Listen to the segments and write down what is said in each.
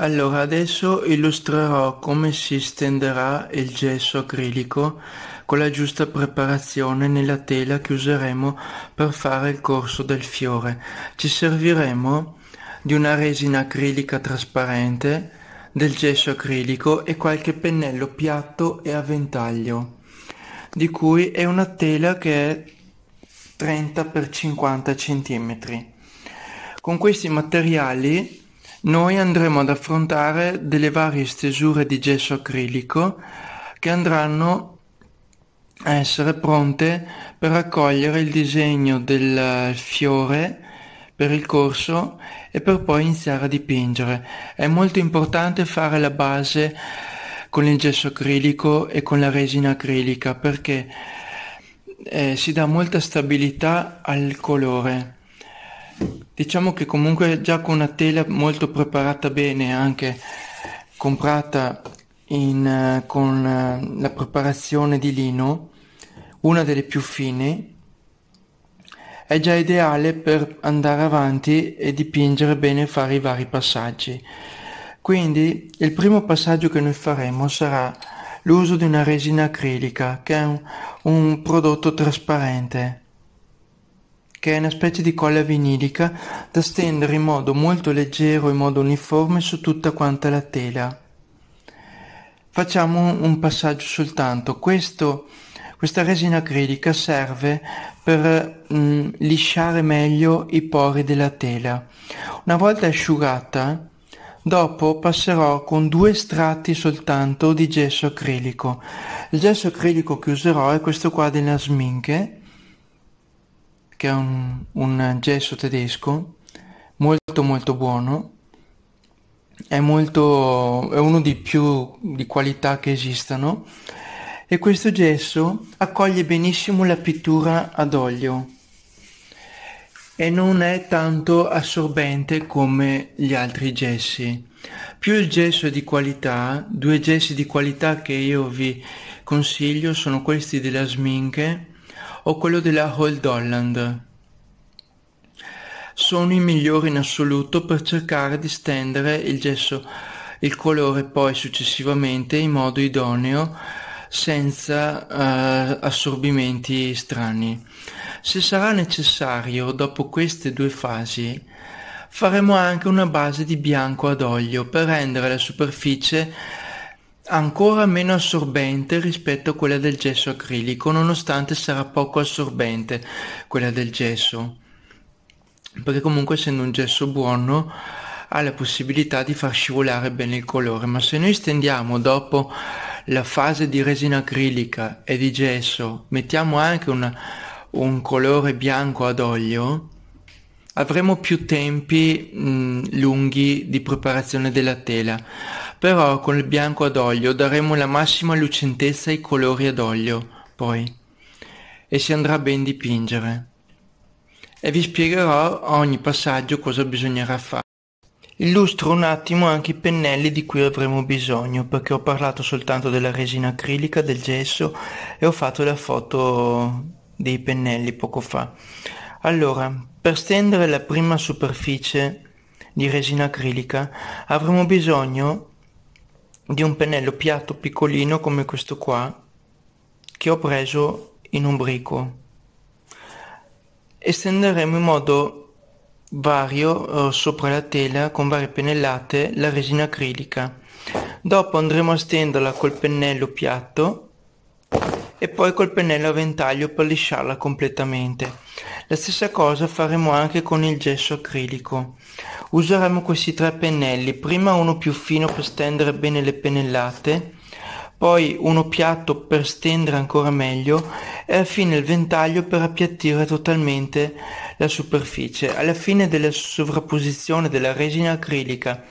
Allora adesso illustrerò come si stenderà il gesso acrilico con la giusta preparazione nella tela che useremo per fare il corso del fiore. Ci serviremo di una resina acrilica trasparente, del gesso acrilico e qualche pennello piatto e a ventaglio, di cui è una tela che è 30 x 50 cm. Con questi materiali noi andremo ad affrontare delle varie stesure di gesso acrilico che andranno a essere pronte per raccogliere il disegno del eh, fiore per il corso e per poi iniziare a dipingere. È molto importante fare la base con il gesso acrilico e con la resina acrilica perché eh, si dà molta stabilità al colore diciamo che comunque già con una tela molto preparata bene, anche comprata in, eh, con eh, la preparazione di lino, una delle più fine, è già ideale per andare avanti e dipingere bene e fare i vari passaggi. Quindi il primo passaggio che noi faremo sarà l'uso di una resina acrilica, che è un, un prodotto trasparente che è una specie di colla vinilica da stendere in modo molto leggero in modo uniforme su tutta quanta la tela. Facciamo un passaggio soltanto. Questo, questa resina acrilica serve per mh, mm, lisciare meglio i pori della tela. Una volta asciugata, Dopo passerò con due strati soltanto di gesso acrilico. Il gesso acrilico che userò è questo qua della Sminche che è un, un gesso tedesco molto molto buono è molto è uno di più di qualità che esistano e questo gesso accoglie benissimo la pittura ad olio e non è tanto assorbente come gli altri gessi più il gesso è di qualità due gessi di qualità che io vi consiglio sono questi della Sminche o quello della Hold Holland. Sono i migliori in assoluto per cercare di stendere il gesso, il colore poi successivamente in modo idoneo senza eh, assorbimenti strani. Se sarà necessario, dopo queste due fasi, faremo anche una base di bianco ad olio per rendere la superficie Ancora meno assorbente rispetto a quella del gesso acrilico, nonostante sarà poco assorbente quella del gesso, perché comunque essendo un gesso buono ha la possibilità di far scivolare bene il colore, ma se noi stendiamo dopo la fase di resina acrilica e di gesso, mettiamo anche una, un colore bianco ad olio, avremo più tempi mh, lunghi di preparazione della tela però con il bianco ad olio daremo la massima lucentezza ai colori ad olio poi e si andrà ben dipingere e vi spiegherò a ogni passaggio cosa bisognerà fare illustro un attimo anche i pennelli di cui avremo bisogno perché ho parlato soltanto della resina acrilica del gesso e ho fatto la foto dei pennelli poco fa allora per stendere la prima superficie di resina acrilica avremo bisogno di un pennello piatto piccolino come questo qua che ho preso in ombrico e stenderemo in modo vario eh, sopra la tela con varie pennellate la resina acrilica dopo andremo a stenderla col pennello piatto e poi col pennello a ventaglio per lisciarla completamente. La stessa cosa faremo anche con il gesso acrilico. Useremo questi tre pennelli, prima uno più fino per stendere bene le pennellate, poi uno piatto per stendere ancora meglio e infine il ventaglio per appiattire totalmente la superficie. Alla fine della sovrapposizione della resina acrilica,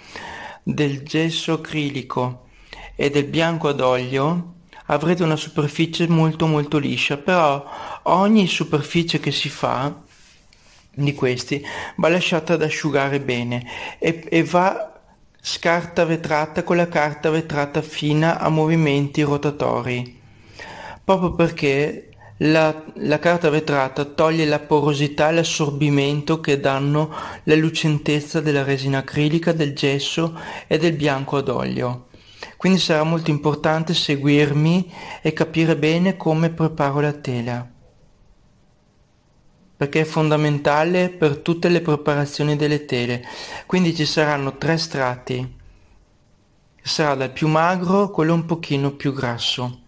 del gesso acrilico e del bianco ad olio avrete una superficie molto molto liscia, però ogni superficie che si fa di questi va lasciata ad asciugare bene e, e va scarta vetrata con la carta vetrata fina a movimenti rotatori, proprio perché la, la, carta vetrata toglie la porosità e l'assorbimento che danno la lucentezza della resina acrilica, del gesso e del bianco ad olio quindi sarà molto importante seguirmi e capire bene come preparo la tela perché è fondamentale per tutte le preparazioni delle tele quindi ci saranno tre strati sarà dal più magro quello un pochino più grasso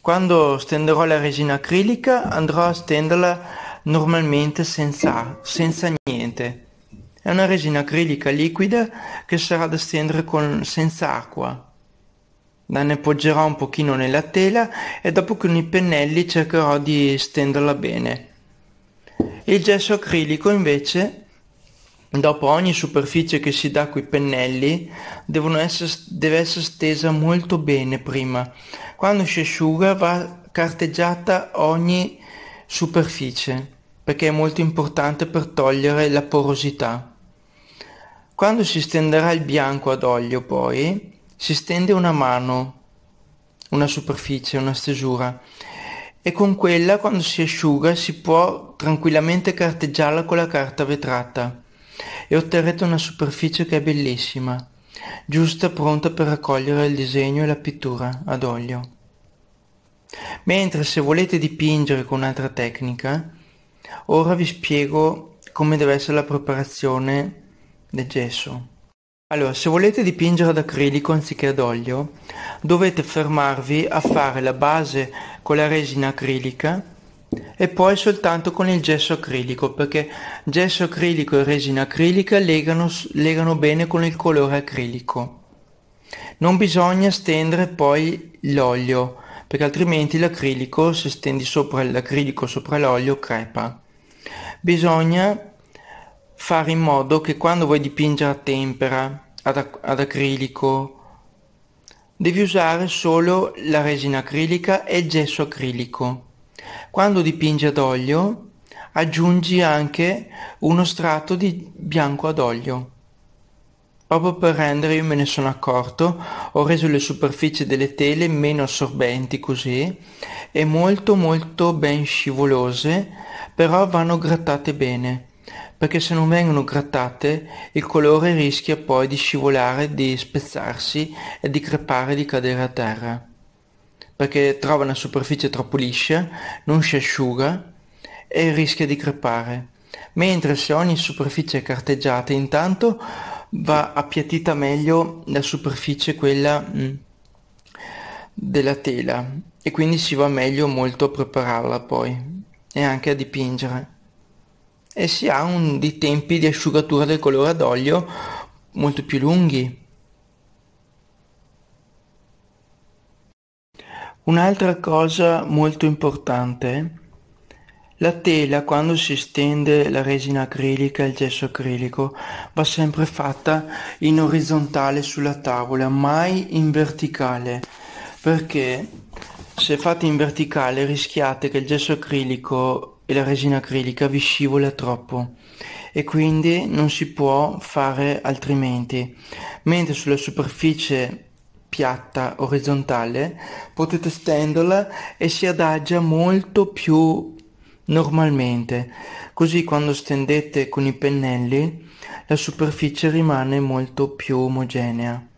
quando stenderò la resina acrilica andrò a stenderla normalmente senza, senza niente è una resina acrilica liquida che sarà da stendere con, senza acqua. La ne poggerò un pochino nella tela e dopo con i pennelli cercherò di stenderla bene. Il gesso acrilico invece, dopo ogni superficie che si dà con i pennelli, essere, deve essere stesa molto bene prima. Quando si asciuga va carteggiata ogni superficie perché è molto importante per togliere la porosità. Quando si stenderà il bianco ad olio poi, si stende una mano, una superficie, una stesura, e con quella quando si asciuga si può tranquillamente carteggiarla con la carta vetrata e otterrete una superficie che è bellissima, giusta pronta per raccogliere il disegno e la pittura ad olio. Mentre se volete dipingere con un'altra tecnica, ora vi spiego come deve essere la preparazione del gesso. Allora, se volete dipingere ad acrilico anziché ad olio, dovete fermarvi a fare la base con la resina acrilica e poi soltanto con il gesso acrilico, perché gesso acrilico e resina acrilica legano, legano bene con il colore acrilico. Non bisogna stendere poi l'olio, perché altrimenti l'acrilico, se stendi sopra l'acrilico sopra l'olio, crepa. Bisogna fare in modo che quando vuoi dipingere a tempera, ad, ad acrilico, devi usare solo la resina acrilica e il gesso acrilico. Quando dipingi ad olio, aggiungi anche uno strato di bianco ad olio. Proprio per rendere, io me ne sono accorto, ho reso le superfici delle tele meno assorbenti così e molto molto ben scivolose, però vanno grattate bene perché se non vengono grattate il colore rischia poi di scivolare, di spezzarsi e di crepare, di cadere a terra, perché trova una superficie troppo liscia, non si asciuga e rischia di crepare, mentre se ogni superficie è carteggiata intanto va appiattita meglio la superficie quella mm, della tela e quindi si va meglio molto a prepararla poi e anche a dipingere e si ha un, dei tempi di asciugatura del colore ad olio molto più lunghi. Un'altra cosa molto importante, la tela quando si stende la resina acrilica il gesso acrilico va sempre fatta in orizzontale sulla tavola, mai in verticale, perché se fate in verticale rischiate che il gesso acrilico e la resina acrilica vi scivola troppo e quindi non si può fare altrimenti, mentre sulla superficie piatta orizzontale potete stenderla e si adagia molto più normalmente così quando stendete con i pennelli la superficie rimane molto più omogenea